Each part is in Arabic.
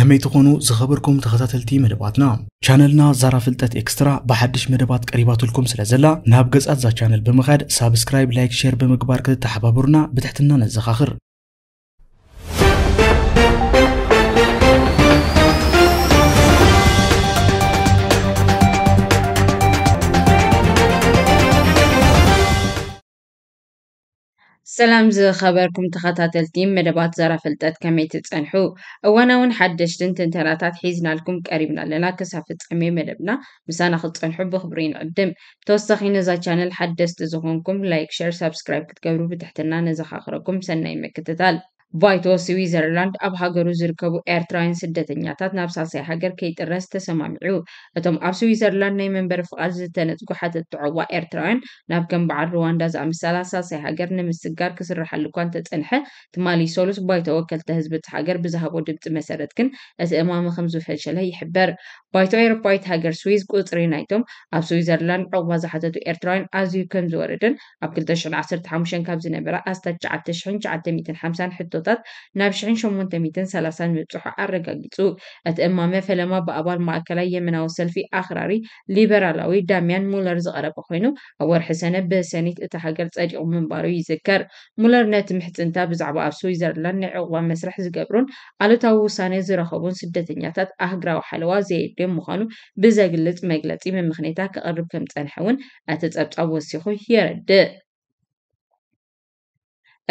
كمي تقونو زخبركم تخطاتلتي مدباتنا شانلنا زارا فلتت اكسترا بحدش مدبات قريباتو لكم سلازلا نابقز اتزا شانل بمغاد سابسكرايب لايك شير بمقبار كده تحبابرنا بتحتنا نزخاخر سلام ز خبركم تخطاتل تيم مدبات زرا فلتات كمي تصنحو اوانا ون حدش تنت انتراتات حيزنا لكم قريبنا لنا كسافت امي مدبنا مسانا خل تصنحو بخبرين قدم توسخي نزا شانل حدش تزخونكم لايك شير سبسكرايب كتقبرو بتحتنا نزا خاخركم سنة يمكتتال ባይቶስ ስዊዘርላንድ ኣብ ሃገሩ ዝርከቡ ኤርትራውያን ስደተኛታት ናብ ሳልሳይ ሃገር ከይጥረስ ተሰማሚዑ እቶም ኣብ ስዊዘርላንድ ናይ መንበሪ ፍቓድ ዝተነፅጉ ሓተት ትዕዋ ኤርትራውያን ናብ ከም በዓል ሩዋንዳ ዝኣመሰላ ሳልሳይ ሃገር ንምስጋር ክስርሓሉ እኳ እንተፀንሐ ትማሊ ሰሉስ ባይቶ ወከልቲ ህዝቢ እቲ ሃገር ብዝሃቦ ድምፂ መሰረት ግን እቲ እማመ ከም ዝፈሸለ ይሕበር ባይቶ ኤሮፓዊት ሃገር ስዊዝ ቁፅሪ ናይቶም ኣብ ስዊዘርላንድ ዕቑባ ዝሓተቱ ኤርትራውያን ኣዝዩ ከም ዝወረደን ኣብ 215 ካብ ዝነበረ ኣስታት 9950 ሕቶ ኣቦታታት ናብ 930 ምብፅሑ ኣረጋጊፁ እቲ እማመ ፈለማ ብኣባል ማእከላይ የመናዊ ሰልፊ ኣኽራሪ ሊበራላዊ ዳምያን ሙለር ዝቐረበ ኮይኑ ኣብ ወርሒ ሰነ ብሰኒት እቲ ሃገር ፀዲቑ ምንባሩ ይዝከር ሙለር ነቲ ምሕፅንታ ብዛዕባ ኣብ ስዊዘርላንድ ናይ ዕቑባ መስርሕ ዝገብሩን ኣሉታዊ ውሳነ ዝረኸቡን ስደተኛታት ኣህግራዊ ሓለዋ ዘየድልዮም ምዃኑ ብዘግልፅ መግለፂ ምምኽኔታ ከቕርብ ከም ዝፀንሐ እውን እቲ ፀብፃብ ወሲኹ የረድእ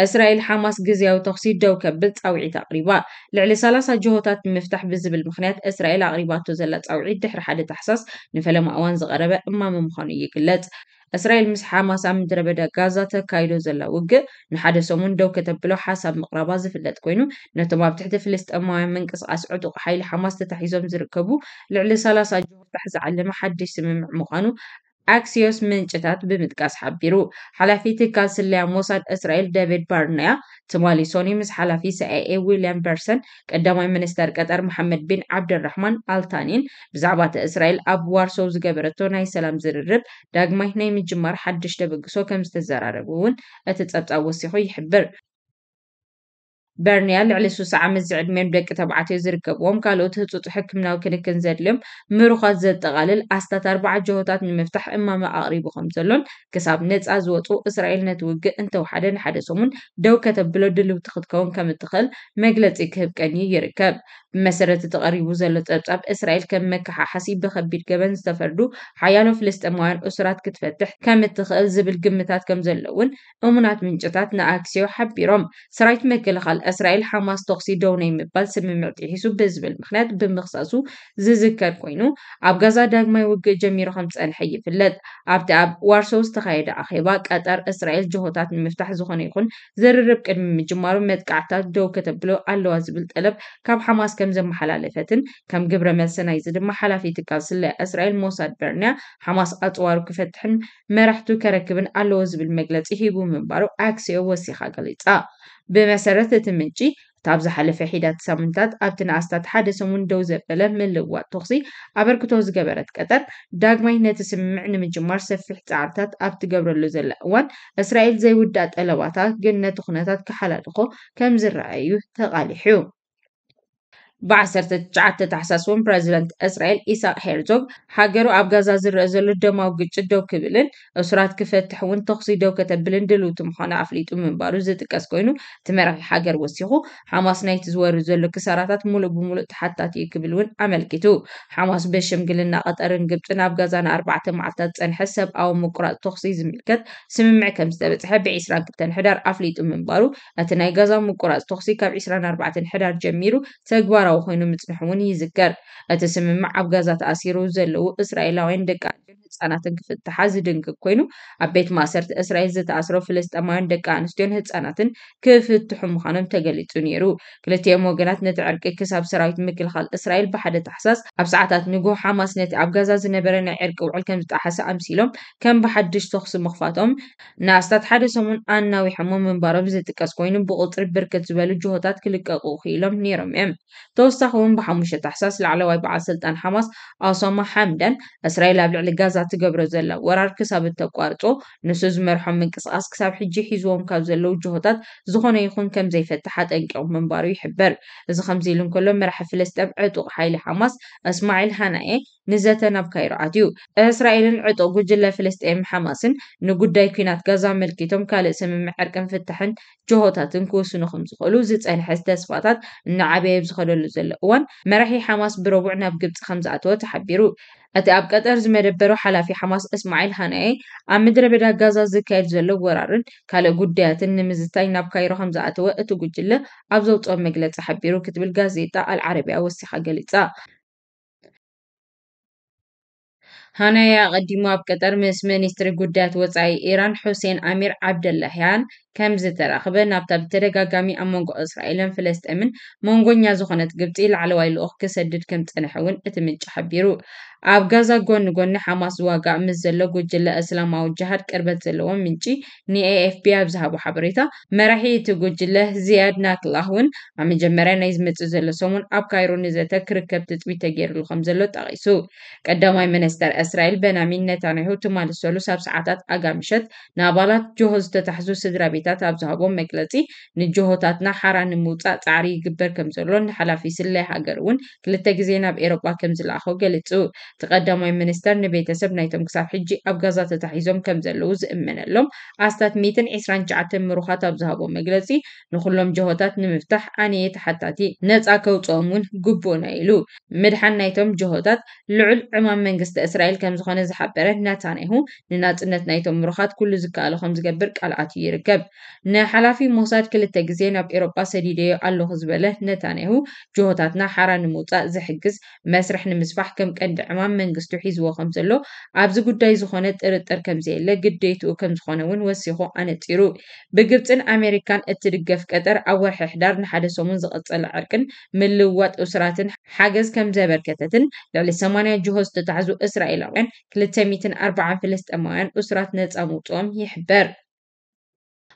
اسرائيل حماس جزيو تخصيص جو كبلت او عيد تقريبا لعلي سلاسة جهوتات مفتاح بزب المخنات اسرائيل اغريبات تزلت او عيد تحر حد تحساس نفلم اوان زغربة اما من مخانو يكلت اسرائيل مس حماس ام درب دا غازا تكايدو زلا وگ نحد سومون دو كتبلو حساب مقربا زفلت كوينو نتما بتحت فلست اما من قص اسعد حيل حماس تتحيزم زركبو لعلي سلاسة جهوتات تحز علم حد سمم مخانو ኣክስዮስ ምንጭታት ብምጥቃስ ሓቢሩ ሓላፊ ትካል ስለያ ሞሳድ እስራኤል ደቪድ ባርናያ ትማሊ ሶኒ ምስ ሓላፊ ሲኣይኤ ዊልያም በርሰን ቀዳማይ ሚኒስተር ቀጠር መሓመድ ቢን ዓብደራሕማን ኣልታኒን ብዛዕባ እቲ እስራኤል ኣብ ዋርሶው ዝገበረቶ ናይ ሰላም ዝርርብ ዳግማይ ናይ ምጅማር ሓድሽ ተበግሶ ከም ዝተዘራረቡ እውን እቲ ጸብጻብ ወሲኹ ይሕብር በርንያ ልዕሊ 60 ዓመት ዝዕድሜን ደቂ ተባዕትዮ ዝርከብዎም ካልኦት ህፁፅ ሕክምናዊ ክንክን ዘድልዮም ምሩኻት ዘጠቓልል ኣስታት ኣርባዓ ጀሆታት ንምፍታሕ እማመ ኣቕሪቡ ከም ዘሎን ክሳብ ነፃ ዝወፁ እስራኤል ነቲ ውግእ እንተወሓደ ንሓደ ሰሙን ደው ከተብሎ ድልውቲ ክትከውን ከም እትኽእል መግለፂ ክህብ ቀንዩ ይርከብ ብመሰረት እቲ ቀሪቡ ዘሎ ፀብጻብ እስራኤል ከም መከሓሓሲ ብከቢድ ገበን ዝተፈርዱ ሓያሎ ፍልስጥማውያን እሱራት ክትፈትሕ ከም እትኽእል ዝብል ግምታት ከም ዘሎ እውን እሙናት ምንጭታት ንኣክስዮ ሓቢሮም ሰራዊት መከላኸል እስራኤል ሓማስ ተኽሲደው ናይ ምባል ስምምዕ ጢሒሱ ብዝብል ምክንያት ብምክሳሱ ዝዝከር ኮይኑ ኣብ ጋዛ ዳግማይ ውግእ ጀሚሩ ከም ዝፀንሐ ይፍለጥ ኣብቲ ኣብ ዋርሶው ዝተካየደ ኣኼባ ቀጠር እስራኤል ጆሆታት ንምፍታሕ ዝኾነ ይኹን ዝርርብ ቅድሚ ምጅማሩ መጥቃዕታት ደው ከተብሎ ኣለዋ ዝብል ጠለብ ካብ ሓማስ ከም ዘመሓላለፈትን ከም ግብረ መልሲ ናይዚ ድማ ሓላፊ ትካል ስለ እስራኤል ሞሳድ በርንያ ሓማስ ኣፅዋሩ ክፈትሕን መራሕቱ ከረክብን ኣለዎ ዝብል መግለፂ ሂቡ ምንባሩ ኣክስዮ ወሲኻ ገሊፃ ብመሰረት እቲ ምንጪ እታብ ዝሓለፈ ሒዳት ሳምንታት ኣብቲ ንኣስታት ሓደ ሰሙን ደው ዘበለ ምልዋጥ ተኽሲ ኣበርክቶ ዝገበረት ቀጠር ዳግማይ ነቲ ስምምዕ ንምጅማር ሰፊሕ ፃዕርታት ኣብ ትገብረሉ ዘላ እዋን እስራኤል ዘይውዳእ ጠለባታት ግን ነቲ ኩነታት ክሓላልኮ ከም ዝረኣዩ ተቓሊሑ بعثرت جعت تحساسون برزيلنت إسرائيل إيسا هيرزوغ حاجرو أب غزا زر زل دماو قج دو كبلن أسرات كفتح ون تخصي دو كتبلن دلو تمخانا عفليتو من بارو زيت كاسكوينو تمرخي حاجر وسيخو حماس نايت زوار زل كساراتات مولو بمولو تحتا تي كبلون عمل كتو حماس بشم قلنا قطر انقبتن أب غزا أربعة معتاد تنحسب أو مقرأ تخصي زملكت سممع كم ستبت حب عسران كتن حدار عفليتو من بارو أتناي غزا مقرأ تخصي كاب عسران أربعة حدار جميرو تقوارو መሰረታዊ ኮይኑ ምፅንሑ እውን ይዝከር እቲ ስምምዕ ኣብ ጋዛ ተኣሲሩ ዘለዉ እስራኤላውያን ደቂ ኣንስትዮን ህፃናትን ክፍትሓ ዝድንቅቅ ኮይኑ ኣብ ቤት ማእሰርቲ እስራኤል ዝተኣስሮ ፍልስጠማውያን ደቂ ኣንስትዮን ህፃናትን ክፍትሑ ምዃኖም ተገሊጹ ነይሩ ክልቲኦም ወገናት ነቲ ዕርቂ ክሳብ ሰራዊት ምክልኻል እስራኤል ብሓደ ተሓሳስ ኣብ ሰዓታት ንጎ ሓማስ ነቲ ኣብ ጋዛ ዝነበረ ናይ ዕርቂ ውዕል ከም ዝጣሓሰ ኣምሲሎም ከም ብሓድሽ ተኽሲ ምኽፋቶም ንኣስታት ሓደ ሰሙን ኣናዊሖሞ ምንባሮም ዝጥቀስ ኮይኑ ብቁፅሪ ብርክት ዝበሉ ጅሆታት ክልቀቁ ክኢሎም ነይሮም እዮም توستخون بحموشة تحساس العلوي بعسلطان حماس أصوم حمدا إسرائيل أبلع لغازة تقبرو زلا ورار كساب التقوارتو نسوز مرحوم من قصاص كساب حجي حيزوهم كاب زلو جهوتات زخون يخون كم زي فتحات أنكعو من بارو يحبر زخم زيلون كلهم مرح فلسطب عطو حيل حماس اسماعيل هنائي نزاتا ناب كايرو عطيو إسرائيل عطو قجلة فلسطين حماس نقود داي كينات غازة ملكيتهم كالي سمي معركا فتحن جهوتات كوسو نخم زخولو زيت أنحس تسفاتات نعبي بزخولو ዘሎ እዋን መራሒ ሓማስ ብረቡዕና ኣብ ግብፂ ከም ዝኣተወ ተሓቢሩ እቲ ኣብ ቀጠር ዝመደበሮ ሓላፊ ሓማስ እስማዒል ሃናኤ ኣብ ምድረ በዳ ጋዛ ዝካየድ ዘሎ ወራርን ካልእ ጉዳያትን ንምዝታይ ናብ ካይሮ ከም ዝኣተወ እቲ ጉጅለ ኣብ ዘውፅኦ መግለፂ ሓቢሩ ክትብል ጋዜጣ አልዓረቢያ ወሲኻ ገሊጻ ሃናያ ኣቐዲሙ ኣብ ቀጠር ምስ ሚኒስትሪ ጉዳያት ወጻኢ ኢራን ሑሴን ኣሚር ዓብደላህያን كم زتر أخبر نبتا بترقا قامي أم منغو إسرائيل فلست أمن منغو نيازو خنت قبطي العلوى الأخ كسدد كم تنحوين إتمن جحبيرو أب غزا قون نقون حماس واقع مزلو قجل أسلام أو جهد كربت زلو منجي ني اي اف بي أبزها بحبريتا مراحي تقجل زياد ناك لهون عم جمرا نيز متزل سومون أب كايرو نزتا كركب تتوي تغير لخم زلو تغيسو قدامي منستر إسرائيل بنامين نتانيهو تمال سولو سابس عطات أقامشت نابالات جهوز تتحزو سدرابي ሓበሬታት ኣብ ዝሃቦም መግለፂ ንጅሆታትና ሓራ ንምውፃእ ፃዕሪ ይግበር ከም ዘሎ ንሓላፊ ስለይ ሃገር እውን ክልተ ግዜ ናብ ኤሮጳ ከም ዝለኣኸ ገሊፁ እቲ ቀዳማይ ሚኒስተር ንቤተሰብ ናይቶም ክሳብ ሕጂ ኣብ ጋዛ ተታሒዞም ከም ዘለው ዝእመነሎም ኣስታት 129 ምሩኻት ኣብ ዝሃቦ መግለፂ ንኩሎም ጆሆታት ንምፍታሕ ኣነየ ተሓታቲ ነፃ ከውፅኦም እውን ግቡእና ኢሉ ምድሓን ናይቶም ጆሆታት ልዑል ዕማም መንግስቲ እስራኤል ከም ዝኾነ ዝሓበረ ናታንያሁ ንናፅነት ናይቶም ምሩኻት ኩሉ ዝከኣሉ ከም ዝገብር ቃልኣት ይርከብ ንሓላፊ ሞሳድ ክልተ ግዜ ናብ ኤሮጳ ሰዲደዮ ኣለኹ ዝበለ ነታንያሁ ጅሆታትና ሓራ ንምውፃእ ዘሕግዝ መስርሕ ንምስፋሕ ከም ቀንዲ ዕማም መንግስቱ ሒዝዎ ከም ዘሎ ኣብዚ ጉዳይ ዝኾነ ጥርጥር ከምዘየለ ግደይትኡ ከም ዝኾነ እውን ወሲኹ ኣነፂሩ ብግብፅን ኣሜሪካን እትድገፍ ቀጠር ኣብ ወርሒ ሕዳር ንሓደ ሰሙን ዝቐፀለ ዕርቅን ምልውዋጥ እስራትን ሓገዝ ከም ዘበርከተትን ልዕሊ 8 ጅሆ ዝተታሕዙ እስራኤላውያን 240 ፍልስጠማውያን እስራት ነፃ ምውፅኦም ይሕበር።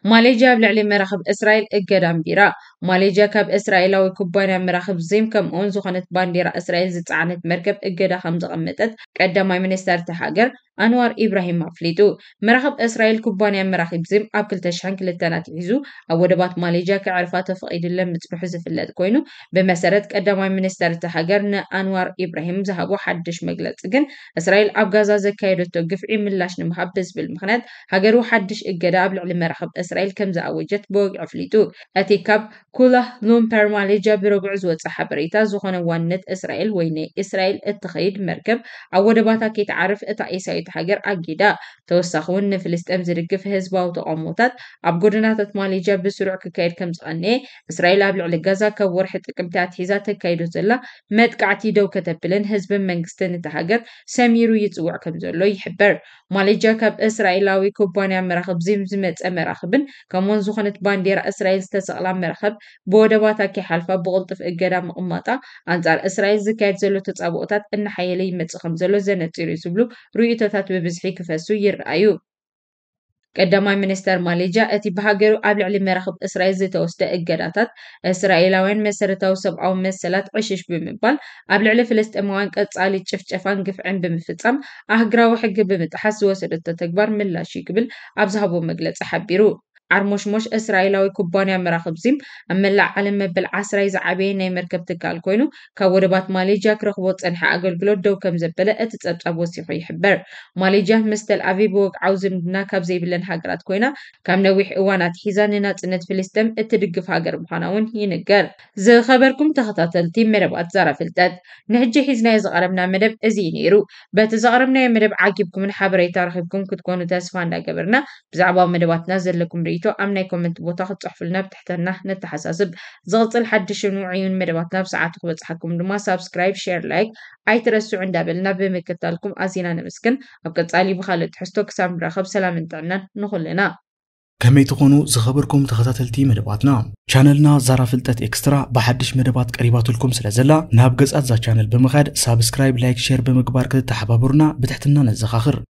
ماليجا بلعلي مراخب إسرائيل إقدام بيرا ماليجا كاب إسرائيل أو كوبانا مراخب زيم كم أونزو خانت بانديرا إسرائيل زيت عانت مركب إقدا خمز غمتت كادا ماي منستر تحاقر أنوار إبراهيم مافليتو مراخب إسرائيل كوبانا مراخب زيم أبكل تشحنك للتانات عيزو أو دبات ماليجا كعرفات فقيد اللم تبحز في اللات كوينو بمسارت كادا ماي منستر تحاقر نا أنوار إبراهيم زهابو حدش مجلت جن إسرائيل أبغازا زكايدو توقف عيم اللاش نمحبز بالمخنات هاجرو حدش إقدا أبلع لمراخب إسرائيل اسرائيل كمزه او جت بوغ عفليتو اتي كاب كله لون بيرماليجا بربع زو صحبريتا زخونه ونت اسرائيل ويني اسرائيل اتخيد مركب او دباتا كي تعرف اتا ايسايت حجر اجيدا توسخون فلسطين زرقف حزب او تقموتات ابغودنات ماليجا بسرعه كايد كمز اني اسرائيل ابلع لغازا كورح تقمتات حزات كايدو زلا مدقعتي دو كتبلن حزب منغستن تهاجر سميرو يتوع كمزلو يحبر ماليجا كاب اسرائيلاوي كوبانيا مراخب زيمزمت امراخبن ከምኡውን ዝኾነት ባንዴራ እስራኤል ዝተሰቕላ መረኸብ ብወደባታ ከይሓልፋ ብቕልጥፍ እገዳ ምቕማጣ ኣንጻር እስራኤል ዝካየድ ዘሎ ተጻብኦታት እናሓየለ ይመፅእ ከም ዘሎ ዘነፂሩ እዩ ዝብሉ ርእቶታት ብብዝሒ ክፈሱ ይረኣዩ ቀዳማይ ሚኒስተር ማሌጃ እቲ ብሃገሩ ኣብ ልዕሊ መራኽብ እስራኤል ዝተወስደ እገዳታት እስራኤላውያን መሰረታዊ ሰብኣዊ መሰላት ዕሽሽ ብምባል ኣብ ልዕሊ ፍለስጥማውያን ቀጻሊ ጭፍጨፋን ግፍዕን ብምፍፃም ኣህግራዊ ሕጊ ብምጥሓስ ዝወሰደቶ ተግባር ምላሽ እዩ ክብል ኣብ ዝሃቦ መግለፂ ሓቢሩ ዓርሙሽሙሽ እስራኤላዊ ኩባንያ ምራኽብ ዚ ኣብ መላእ ዓለም መበል 10 ዝዓበየ ናይ መርከብ ትካል ኮይኑ ካብ ወደባት ማሌዥያ ክረኽቦ ፀንሐ ኣገልግሎት ደው ከም ዘበለ እቲ ፀብጻብ ወሲኹ ይሕበር ማሌዥያ ምስ ተልኣቪቭ ወግዓዊ ዝምድና ካብ ዘይብለን ሃገራት ኮይና ካብ ነዊሕ እዋናት ሒዛ ንናፅነት ፍልስጥም እትድግፍ ሃገር ምዃና እውን ይንገር ዝኸበርኩም ተኸታተልቲ መደባት ዛራ ፍልጠት ንሕጂ ሒዝናዮ ዝቐረብና መደብ እዚ ነይሩ በቲ ዘቐረብናዮ መደብ ዓጊብኩምን ሓበሬታ ረኺብኩም ክትኮኑ ተስፋ እንዳገበርና ብዛዕባ መደባትና ዘለኩም ريتو ام ناي كومنت بوتا تصحفلنا بتحتنا نتحاسسب زلط الحد شنو عيون مدواتنا بساعات وبصحكم دما سبسكرايب شير لايك اي ترسو عند بلنا بمكتالكم ازينا نمسكن ابقت علي بخالد حستو كسام راخب سلام انتنا نخلنا كمي تقونو زخبركم تخطات التي مدباتنا چانلنا زارا فلتات اكسترا بحدش مدبات قريباتو لكم سلازلا نابقز ازا چانل بمخاد سابسكرايب لايك شير بمكبار كده تحبابرنا بتحتنا نزخاخر